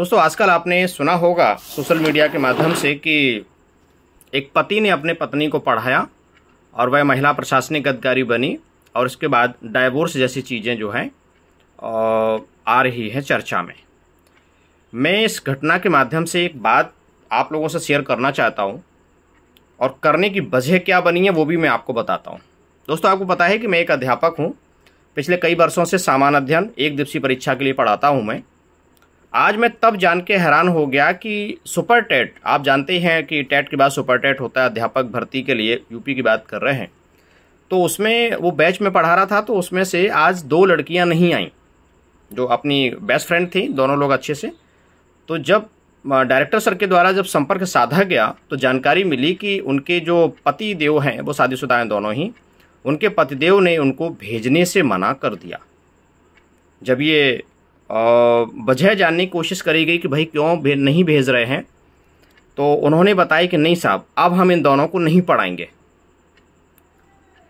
दोस्तों आजकल आपने सुना होगा सोशल मीडिया के माध्यम से कि एक पति ने अपने पत्नी को पढ़ाया और वह महिला प्रशासनिक अधिकारी बनी और उसके बाद डाइवोर्स जैसी चीज़ें जो हैं आ रही हैं चर्चा में मैं इस घटना के माध्यम से एक बात आप लोगों से शेयर करना चाहता हूँ और करने की वजह क्या बनी है वो भी मैं आपको बताता हूँ दोस्तों आपको पता है कि मैं एक अध्यापक हूँ पिछले कई वर्षों से सामान्य अध्ययन एक दिवसीय परीक्षा के लिए पढ़ाता हूँ मैं आज मैं तब जान के हैरान हो गया कि सुपर टेट आप जानते हैं कि टेट के बाद सुपर टेट होता है अध्यापक भर्ती के लिए यूपी की बात कर रहे हैं तो उसमें वो बैच में पढ़ा रहा था तो उसमें से आज दो लड़कियां नहीं आईं जो अपनी बेस्ट फ्रेंड थी दोनों लोग अच्छे से तो जब डायरेक्टर सर के द्वारा जब संपर्क साधा गया तो जानकारी मिली कि उनके जो पति देव हैं वो शादीशुदा हैं दोनों ही उनके पतिदेव ने उनको भेजने से मना कर दिया जब ये वजह जानने की कोशिश करी गई कि भाई क्यों भे, नहीं भेज रहे हैं तो उन्होंने बताया कि नहीं साहब अब हम इन दोनों को नहीं पढ़ाएंगे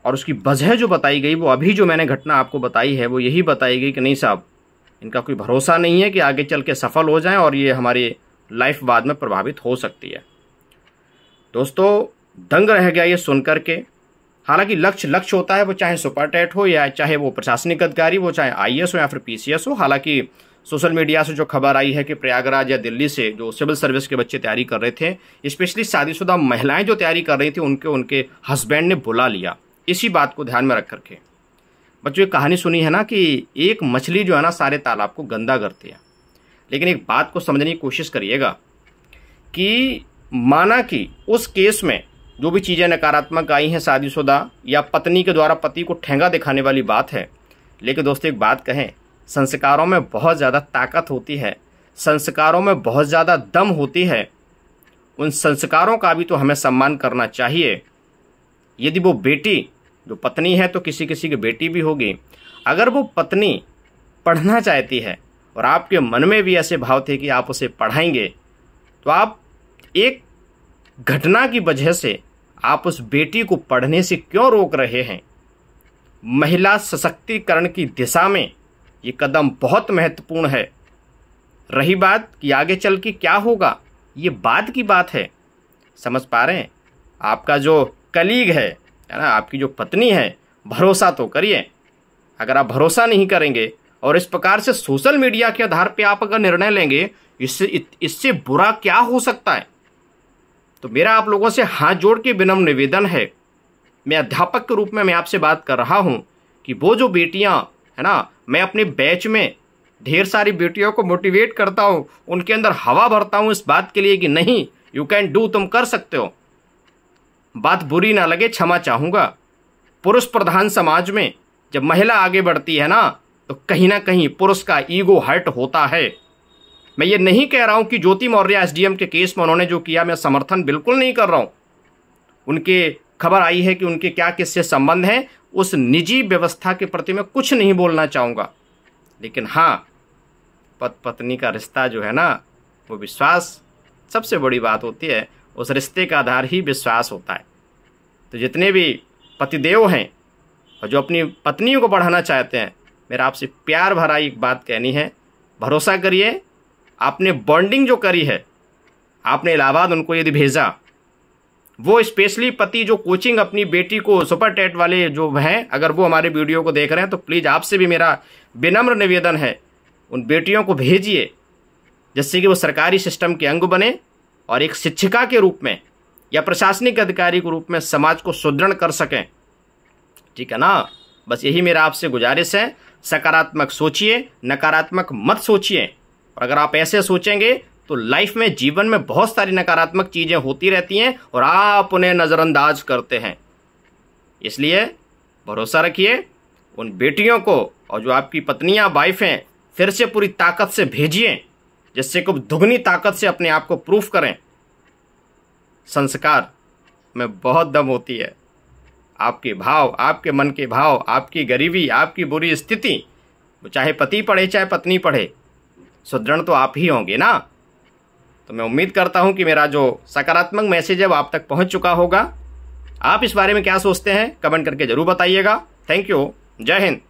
और उसकी वजह जो बताई गई वो अभी जो मैंने घटना आपको बताई है वो यही बताई गई कि नहीं साहब इनका कोई भरोसा नहीं है कि आगे चल के सफल हो जाएं और ये हमारी लाइफ बाद में प्रभावित हो सकती है दोस्तों दंग रह गया ये सुनकर के हालांकि लक्ष्य लक्ष्य होता है वो चाहे सुपरटेट हो या चाहे वो प्रशासनिक अधिकारी हो चाहे आई हो या फिर पी हो हालांकि सोशल मीडिया से जो खबर आई है कि प्रयागराज या दिल्ली से जो सिविल सर्विस के बच्चे तैयारी कर रहे थे स्पेशली शादीशुदा महिलाएं जो तैयारी कर रही थी उनके उनके हस्बैंड ने बुला लिया इसी बात को ध्यान में रख करके बच्चों एक कहानी सुनी है ना कि एक मछली जो है ना सारे तालाब को गंदा करती है लेकिन एक बात को समझने की कोशिश करिएगा कि माना कि उस केस में जो भी चीज़ें नकारात्मक आई हैं शादीशुदा या पत्नी के द्वारा पति को ठेंगा दिखाने वाली बात है लेकिन दोस्तों एक बात कहें संस्कारों में बहुत ज़्यादा ताकत होती है संस्कारों में बहुत ज़्यादा दम होती है उन संस्कारों का भी तो हमें सम्मान करना चाहिए यदि वो बेटी जो पत्नी है तो किसी किसी की बेटी भी होगी अगर वो पत्नी पढ़ना चाहती है और आपके मन में भी ऐसे भाव थे कि आप उसे पढ़ाएंगे तो आप एक घटना की वजह से आप उस बेटी को पढ़ने से क्यों रोक रहे हैं महिला सशक्तिकरण की दिशा में ये कदम बहुत महत्वपूर्ण है रही बात कि आगे चल के क्या होगा ये बाद की बात है समझ पा रहे हैं आपका जो कलीग है है ना आपकी जो पत्नी है भरोसा तो करिए अगर आप भरोसा नहीं करेंगे और इस प्रकार से सोशल मीडिया के आधार पर आप अगर निर्णय लेंगे इससे इससे बुरा क्या हो सकता है तो मेरा आप लोगों से हाथ जोड़ के विनम्र निवेदन है मैं अध्यापक के रूप में मैं आपसे बात कर रहा हूँ कि वो जो बेटियाँ है ना मैं अपने बैच में ढेर सारी बेटियों को मोटिवेट करता हूँ उनके अंदर हवा भरता हूँ इस बात के लिए कि नहीं यू कैन डू तुम कर सकते हो बात बुरी ना लगे क्षमा चाहूँगा पुरुष प्रधान समाज में जब महिला आगे बढ़ती है ना तो कहीं ना कहीं पुरुष का ईगो हर्ट होता है मैं ये नहीं कह रहा हूं कि ज्योति मौर्य एसडीएम के केस में उन्होंने जो किया मैं समर्थन बिल्कुल नहीं कर रहा हूं उनके खबर आई है कि उनके क्या किससे संबंध हैं उस निजी व्यवस्था के प्रति मैं कुछ नहीं बोलना चाहूँगा लेकिन हाँ पत पत्नी का रिश्ता जो है ना वो विश्वास सबसे बड़ी बात होती है उस रिश्ते का आधार ही विश्वास होता है तो जितने भी पतिदेव हैं और जो अपनी पत्नियों को बढ़ाना चाहते हैं मेरा आपसे प्यार भरा एक बात कहनी है भरोसा करिए आपने बॉन्डिंग जो करी है आपने इलाहाबाद उनको यदि भेजा वो स्पेशली पति जो कोचिंग अपनी बेटी को सुपर टेट वाले जो हैं अगर वो हमारे वीडियो को देख रहे हैं तो प्लीज़ आपसे भी मेरा विनम्र निवेदन है उन बेटियों को भेजिए जिससे कि वो सरकारी सिस्टम के अंग बने और एक शिक्षिका के रूप में या प्रशासनिक अधिकारी के रूप में समाज को सुदृढ़ कर सकें ठीक है ना बस यही मेरा आपसे गुजारिश है सकारात्मक सोचिए नकारात्मक मत सोचिए और अगर आप ऐसे सोचेंगे तो लाइफ में जीवन में बहुत सारी नकारात्मक चीज़ें होती रहती हैं और आप उन्हें नज़रअंदाज करते हैं इसलिए भरोसा रखिए उन बेटियों को और जो आपकी पत्नियां वाइफ हैं फिर से पूरी ताकत से भेजिए जिससे कि दुगनी ताकत से अपने आप को प्रूफ करें संस्कार में बहुत दम होती है आपके भाव आपके मन के भाव आपकी गरीबी आपकी बुरी स्थिति चाहे पति पढ़े चाहे पत्नी पढ़े सुदृढ़ तो आप ही होंगे ना तो मैं उम्मीद करता हूँ कि मेरा जो सकारात्मक मैसेज है वो आप तक पहुँच चुका होगा आप इस बारे में क्या सोचते हैं कमेंट करके ज़रूर बताइएगा थैंक यू जय हिंद